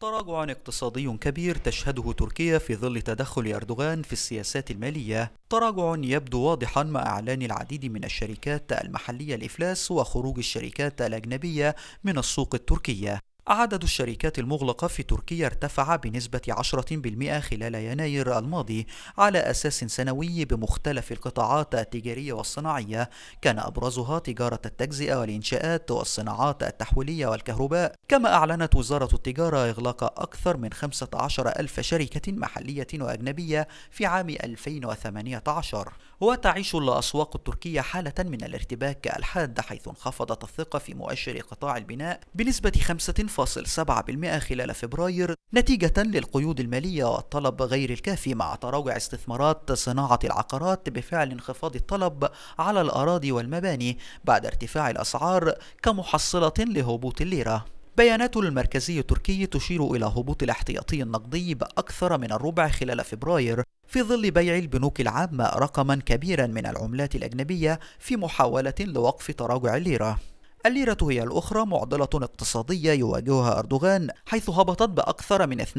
تراجع اقتصادي كبير تشهده تركيا في ظل تدخل أردوغان في السياسات المالية تراجع يبدو واضحا مع إعلان العديد من الشركات المحلية الإفلاس وخروج الشركات الأجنبية من السوق التركية عدد الشركات المغلقة في تركيا ارتفع بنسبة 10% خلال يناير الماضي على أساس سنوي بمختلف القطاعات التجارية والصناعية كان أبرزها تجارة التجزئة والإنشاءات والصناعات التحويلية والكهرباء كما أعلنت وزارة التجارة إغلاق أكثر من 15 ألف شركة محلية وأجنبية في عام 2018 وتعيش الأسواق التركية حالة من الارتباك الحاد حيث انخفضت الثقة في مؤشر قطاع البناء بنسبة 5 1.7% خلال فبراير نتيجة للقيود المالية والطلب غير الكافي مع تراجع استثمارات صناعة العقارات بفعل انخفاض الطلب على الأراضي والمباني بعد ارتفاع الأسعار كمحصلة لهبوط الليرة بيانات المركزي التركي تشير إلى هبوط الاحتياطي النقدي بأكثر من الربع خلال فبراير في ظل بيع البنوك العامة رقما كبيرا من العملات الأجنبية في محاولة لوقف تراجع الليرة الليرة هي الأخرى معضلة اقتصادية يواجهها أردوغان حيث هبطت بأكثر من 2%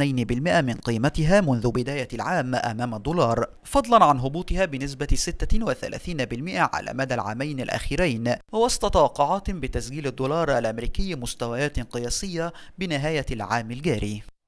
من قيمتها منذ بداية العام أمام الدولار فضلا عن هبوطها بنسبة 36% على مدى العامين الأخيرين ووسط توقعات بتسجيل الدولار الأمريكي مستويات قياسية بنهاية العام الجاري